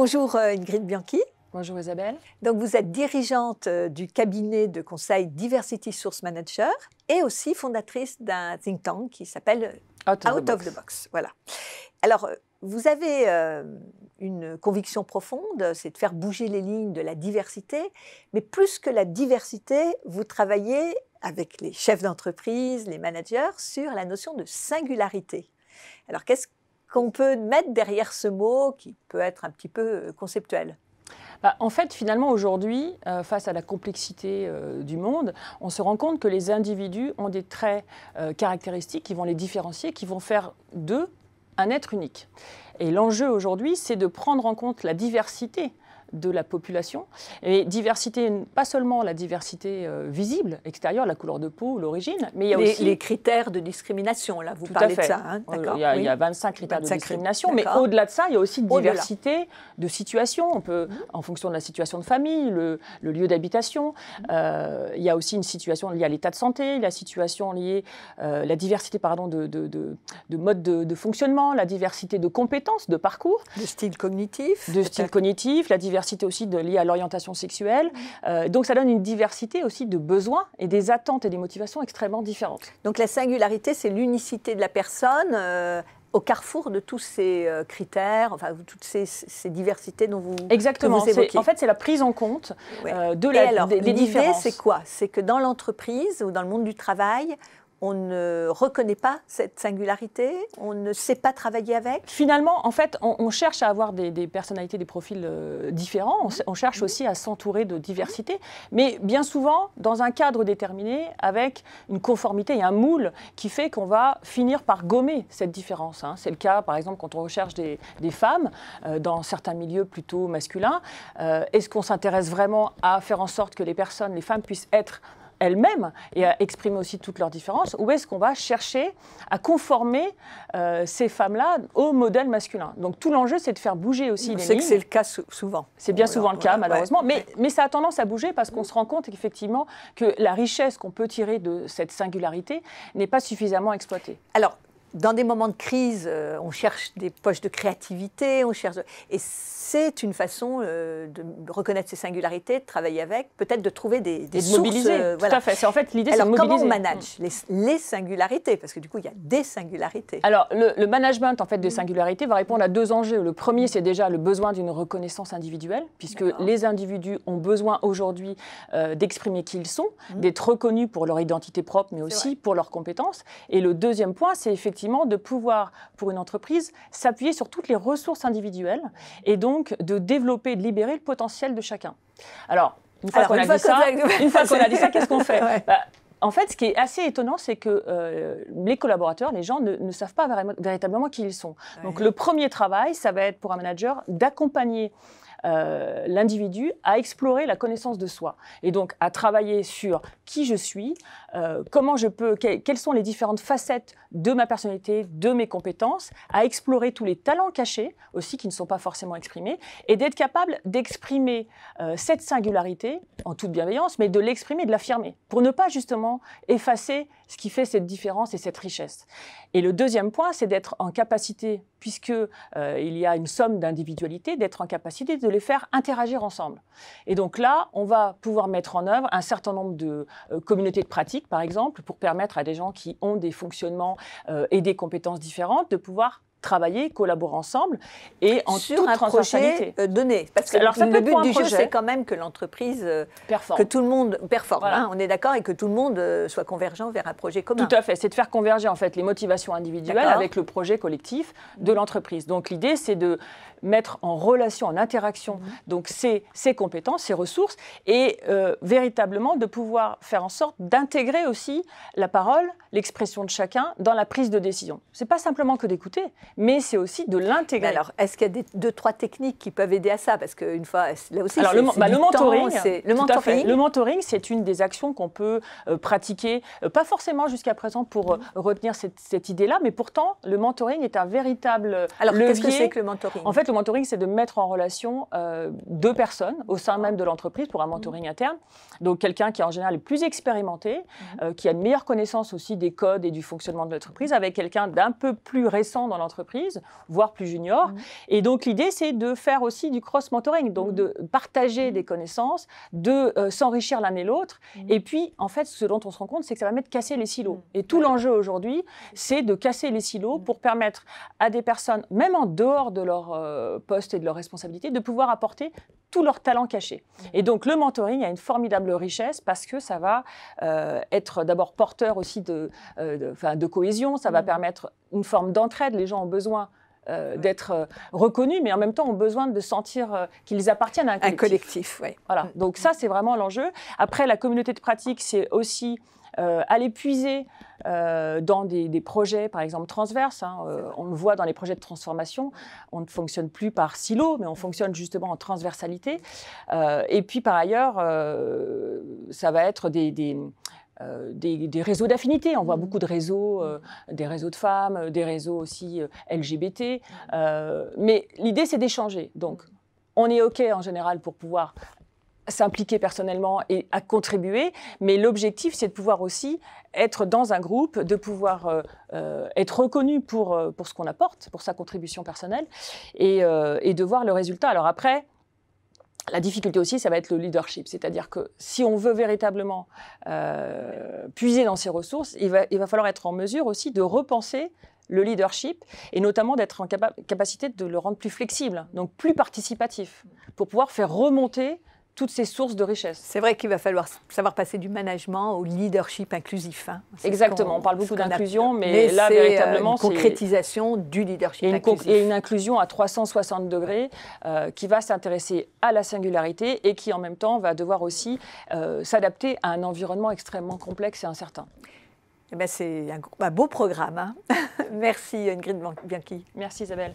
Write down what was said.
Bonjour euh, Ingrid Bianchi. Bonjour Isabelle. Donc vous êtes dirigeante euh, du cabinet de conseil Diversity Source Manager et aussi fondatrice d'un think tank qui s'appelle euh, Out, of, the Box. Voilà. Alors vous avez une conviction profonde, c'est de faire bouger les lignes de la diversité, mais plus que la diversité, vous travaillez avec les chefs d'entreprise, les managers, sur la notion de singularité. Alors qu'est-ce qu'on peut mettre derrière ce mot qui peut être un petit peu euh, conceptuel bah, en fait, finalement, aujourd'hui, euh, face à la complexité euh, du monde, on se rend compte que les individus ont des traits caractéristiques qui vont les différencier, qui vont faire d'eux un être unique. Et l'enjeu aujourd'hui, c'est de prendre en compte la diversité de la population. Et diversité, pas seulement la diversité euh, visible, extérieure, la couleur de peau, l'origine, mais il y a aussi... Les critères de discrimination, là, vous parlez de ça. Hein, euh, il, y a, 25 critères de discrimination, mais au-delà de ça, il y a aussi diversité de situations. On peut, en fonction de la situation de famille, le, lieu d'habitation, euh, il y a aussi une situation liée à l'état de santé, la situation liée, la diversité, pardon, de, de, de, mode de, de fonctionnement, la diversité de compétences, de parcours. De style cognitif. De style cognitif, la diversité diversité aussi de, liée à l'orientation sexuelle. Mhm. Euh, donc ça donne une diversité aussi de besoins et des attentes et des motivations extrêmement différentes. Donc la singularité, c'est l'unicité de la personne. Euh, au carrefour de tous ces euh, critères, enfin toutes ces, diversités dont vous exactement. En fait, c'est la prise en compte de la, et alors, c'est quoi C'est que dans l'entreprise ou dans le monde du travail, on ne reconnaît pas cette singularité, on ne sait pas travailler avec Finalement, en fait, on, cherche à avoir des, personnalités, des profils euh, différents, on, cherche aussi à s'entourer de diversité, mais bien souvent dans un cadre déterminé, avec une conformité et un moule qui fait qu'on va finir par gommer cette différence. Hein. C'est le cas, par exemple, quand on recherche des, femmes euh, dans certains milieux plutôt masculins. Euh, est-ce qu'on s'intéresse vraiment à faire en sorte que les personnes, les femmes, puissent être elles-mêmes et à exprimer aussi toutes leurs différences, ou est-ce qu'on va chercher à conformer euh, ces femmes-là au modèle masculin Donc tout l'enjeu, c'est de faire bouger aussi les lignes. que c'est le cas souvent. C'est bien souvent le cas, malheureusement, Mais, mais ça a tendance à bouger parce qu'on se rend compte effectivement que la richesse qu'on peut tirer de cette singularité n'est pas suffisamment exploitée. Alors, dans des moments de crise, euh, on cherche des poches de créativité, on cherche... Et c'est une façon euh, de reconnaître ses singularités, de travailler avec, peut-être de trouver des, des de sources... Euh, voilà. tout à fait. C'est en fait l'idée, c'est de mobiliser. comment on manage les, singularités Parce que du coup, il y a des singularités. Alors, le, management en fait des mm. singularités va répondre à deux enjeux. Le premier, c'est déjà le besoin d'une reconnaissance individuelle, puisque les individus ont besoin aujourd'hui d'exprimer qui ils sont, mm. d'être reconnus pour leur identité propre, mais aussi pour leurs compétences. Et le deuxième point, c'est effectivement de pouvoir, pour une entreprise, s'appuyer sur toutes les ressources individuelles et donc de développer, de libérer le potentiel de chacun. Alors, une fois qu'on a, dit ça, qu'est-ce qu'on fait bah, en fait, ce qui est assez étonnant, c'est que euh, les collaborateurs, les gens ne, savent pas véritablement qui ils sont. Donc le premier travail, ça va être pour un manager d'accompagner euh, l'individu à explorer la connaissance de soi et donc à travailler sur qui je suis, euh, comment je peux, quelles sont les différentes facettes de ma personnalité, de mes compétences, à explorer tous les talents cachés aussi qui ne sont pas forcément exprimés et d'être capable d'exprimer cette singularité en toute bienveillance, mais de l'exprimer, de l'affirmer pour ne pas justement effacer ce qui fait cette différence et cette richesse. Et le deuxième point, c'est d'être en capacité, puisque euh, il y a une somme d'individualités, d'être en capacité de les faire interagir ensemble. Et donc là, on va pouvoir mettre en œuvre un certain nombre de euh, communautés de pratiques, par exemple, pour permettre à des gens qui ont des fonctionnements euh, et des compétences différentes de pouvoir travailler, collaborer ensemble et en sur un projet euh, donné. Parce que le but du jeu, c'est quand même que l'entreprise euh, performe. que tout le monde performe. Hein. on est d'accord et que tout le monde euh, soit convergent vers un projet commun. Tout à fait. C'est de faire converger en fait les motivations individuelles avec le projet collectif de l'entreprise. Donc l'idée, c'est de mettre en relation, en interaction, mhm. donc ces compétences, ces ressources, et véritablement de pouvoir faire en sorte d'intégrer aussi la parole, l'expression de chacun dans la prise de décision. C'est pas simplement que d'écouter, mais c'est aussi de l'intégrer. Alors, est-ce qu'il y a des, deux, trois techniques qui peuvent aider à ça Parce qu'une fois, là aussi, c'est le, bah, mentoring, le, mentoring. le mentoring, c'est une des actions qu'on peut euh, pratiquer, euh, pas forcément jusqu'à présent pour euh, retenir cette, idée-là, mais pourtant, le mentoring est un véritable Alors, qu'est-ce que c'est que le mentoring En fait, le mentoring, c'est de mettre en relation deux personnes au sein même de l'entreprise pour un mmh. mentoring interne. Donc, quelqu'un qui, est en général, est plus expérimenté, mmh. qui a une meilleure connaissance aussi des codes et du fonctionnement de l'entreprise, avec quelqu'un d'un peu plus récent dans l'entreprise voire plus junior mm. Et donc l'idée, c'est de faire aussi du cross-mentoring, donc mm. de partager mm. des connaissances, de euh, s'enrichir l'un et l'autre. Et puis, en fait, ce dont on se rend compte, c'est que ça va mettre casser les silos. Et tout l'enjeu aujourd'hui, c'est de casser les silos pour permettre à des personnes, même en dehors de leur euh, poste et de leur responsabilité, de pouvoir apporter tout leur talent caché. Et donc le mentoring a une formidable richesse parce que ça va euh, être d'abord porteur aussi de, de, de, cohésion, ça va permettre une forme d'entraide. Les gens ont besoin euh, d'être euh, reconnus, mais en même temps ont besoin de sentir euh, qu'ils appartiennent à un collectif. Un collectif, oui. Voilà. Donc ça, c'est vraiment l'enjeu. Après, la communauté de pratique, c'est aussi aller puiser dans des, projets, par exemple, transverses. Hein, on le voit dans les projets de transformation. On ne fonctionne plus par silo, mais on fonctionne justement en transversalité. et puis, par ailleurs, ça va être des, des euh, des, réseaux d'affinités. On voit mm. beaucoup de réseaux, euh, des réseaux de femmes, euh, des réseaux aussi LGBT. mais l'idée, c'est d'échanger. Donc, mm. on est OK en général pour pouvoir s'impliquer personnellement et à contribuer, mais l'objectif, c'est de pouvoir aussi être dans un groupe, de pouvoir être reconnu pour, pour ce qu'on apporte, pour sa contribution personnelle, et, et, de voir le résultat. Alors après, la difficulté aussi, ça va être le leadership, c'est-à-dire que si on veut véritablement euh, puiser dans ses ressources, il va, falloir être en mesure aussi de repenser le leadership et notamment d'être en capacité de le rendre plus flexible, donc plus participatif, pour pouvoir faire remonter toutes ces sources de richesse. C'est vrai qu'il va falloir savoir passer du management au leadership inclusif. Hein. Exactement, on, parle beaucoup d'inclusion, mais, là, véritablement, euh, c'est... concrétisation du leadership et inclusif. Et une inclusion à 360 degrés euh, qui va s'intéresser à la singularité et qui, en même temps, va devoir aussi euh, s'adapter à un environnement extrêmement complexe et incertain. Eh ben, c'est un, beau programme. Hein. Merci Ingrid Bianchi. Merci Isabelle.